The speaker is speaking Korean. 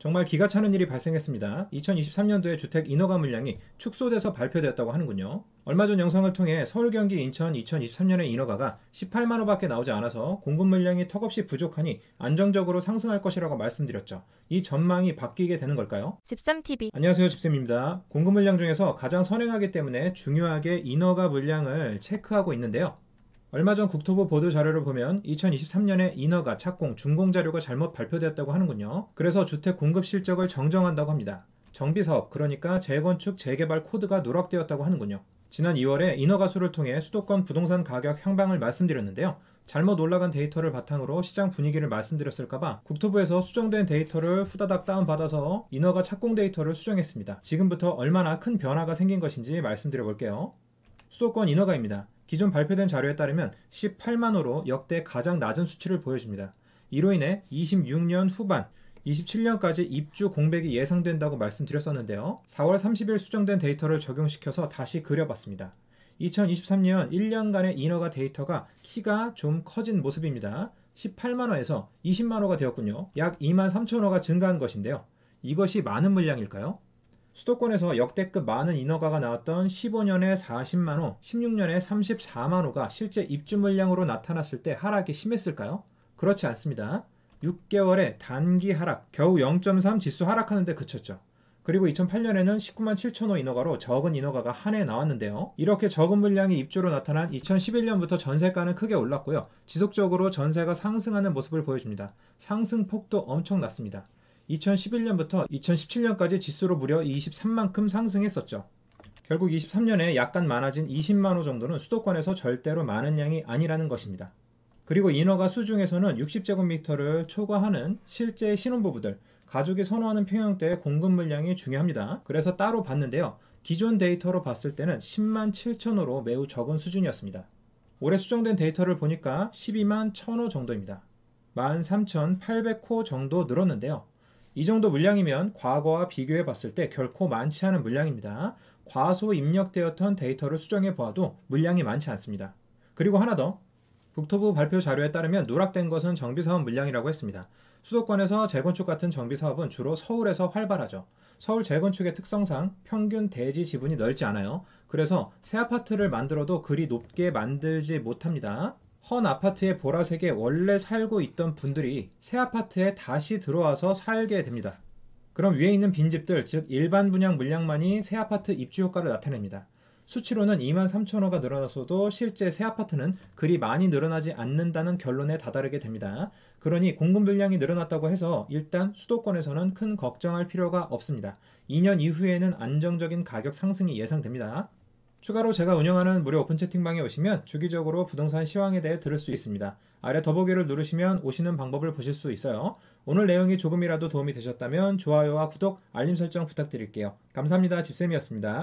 정말 기가 차는 일이 발생했습니다. 2023년도에 주택 인허가 물량이 축소돼서 발표되었다고 하는군요. 얼마 전 영상을 통해 서울, 경기, 인천 2023년의 인허가가 18만 호밖에 나오지 않아서 공급 물량이 턱없이 부족하니 안정적으로 상승할 것이라고 말씀드렸죠. 이 전망이 바뀌게 되는 걸까요? 집삼TV 안녕하세요. 집쌤입니다. 공급 물량 중에서 가장 선행하기 때문에 중요하게 인허가 물량을 체크하고 있는데요. 얼마 전 국토부 보도 자료를 보면 2023년에 인허가, 착공, 준공 자료가 잘못 발표되었다고 하는군요. 그래서 주택 공급 실적을 정정한다고 합니다. 정비 사업, 그러니까 재건축, 재개발 코드가 누락되었다고 하는군요. 지난 2월에 인허가 수를 통해 수도권 부동산 가격 향방을 말씀드렸는데요. 잘못 올라간 데이터를 바탕으로 시장 분위기를 말씀드렸을까봐 국토부에서 수정된 데이터를 후다닥 다운받아서 인허가 착공 데이터를 수정했습니다. 지금부터 얼마나 큰 변화가 생긴 것인지 말씀드려 볼게요. 수도권 인허가입니다. 기존 발표된 자료에 따르면 18만 호로 역대 가장 낮은 수치를 보여줍니다. 이로 인해 26년 후반 27년까지 입주 공백이 예상된다고 말씀드렸었는데요. 4월 30일 수정된 데이터를 적용시켜서 다시 그려봤습니다. 2023년 1년간의 인허가 데이터가 키가 좀 커진 모습입니다. 18만호에서 20만호가 되었군요. 약 2만 3천호가 증가한 것인데요. 이것이 많은 물량일까요? 수도권에서 역대급 많은 인허가가 나왔던 15년에 40만 호, 16년에 34만 호가 실제 입주 물량으로 나타났을 때 하락이 심했을까요? 그렇지 않습니다. 6개월의 단기 하락, 겨우 0.3 지수 하락하는데 그쳤죠. 그리고 2008년에는 19만 7천 호 인허가로 적은 인허가가 한 해 나왔는데요. 이렇게 적은 물량이 입주로 나타난 2011년부터 전세가는 크게 올랐고요. 지속적으로 전세가 상승하는 모습을 보여줍니다. 상승폭도 엄청났습니다. 2011년부터 2017년까지 지수로 무려 23만큼 상승했었죠. 결국 23년에 약간 많아진 20만 호 정도는 수도권에서 절대로 많은 양이 아니라는 것입니다. 그리고 인허가 수중에서는 60제곱미터를 초과하는 실제 신혼부부들, 가족이 선호하는 평형대의 공급 물량이 중요합니다. 그래서 따로 봤는데요. 기존 데이터로 봤을 때는 10만 7천호로 매우 적은 수준이었습니다. 올해 수정된 데이터를 보니까 12만 1천호 정도입니다. 13,800호 정도 늘었는데요. 이 정도 물량이면 과거와 비교해 봤을 때 결코 많지 않은 물량입니다. 과소 입력되었던 데이터를 수정해 보아도 물량이 많지 않습니다. 그리고 하나 더. 국토부 발표 자료에 따르면 누락된 것은 정비사업 물량이라고 했습니다. 수도권에서 재건축 같은 정비사업은 주로 서울에서 활발하죠. 서울 재건축의 특성상 평균 대지 지분이 넓지 않아요. 그래서 새 아파트를 만들어도 그리 높게 만들지 못합니다. 헌 아파트의 보라색에 원래 살고 있던 분들이 새 아파트에 다시 들어와서 살게 됩니다. 그럼 위에 있는 빈집들, 즉 일반 분양 물량만이 새 아파트 입주 효과를 나타냅니다. 수치로는 2만 3천 호가 늘어났어도 실제 새 아파트는 그리 많이 늘어나지 않는다는 결론에 다다르게 됩니다. 그러니 공급 물량이 늘어났다고 해서 일단 수도권에서는 큰 걱정할 필요가 없습니다. 2년 이후에는 안정적인 가격 상승이 예상됩니다. 추가로 제가 운영하는 무료 오픈 채팅방에 오시면 주기적으로 부동산 시황에 대해 들을 수 있습니다. 아래 더보기를 누르시면 오시는 방법을 보실 수 있어요. 오늘 내용이 조금이라도 도움이 되셨다면 좋아요와 구독, 알림 설정 부탁드릴게요. 감사합니다. 집쌤이었습니다.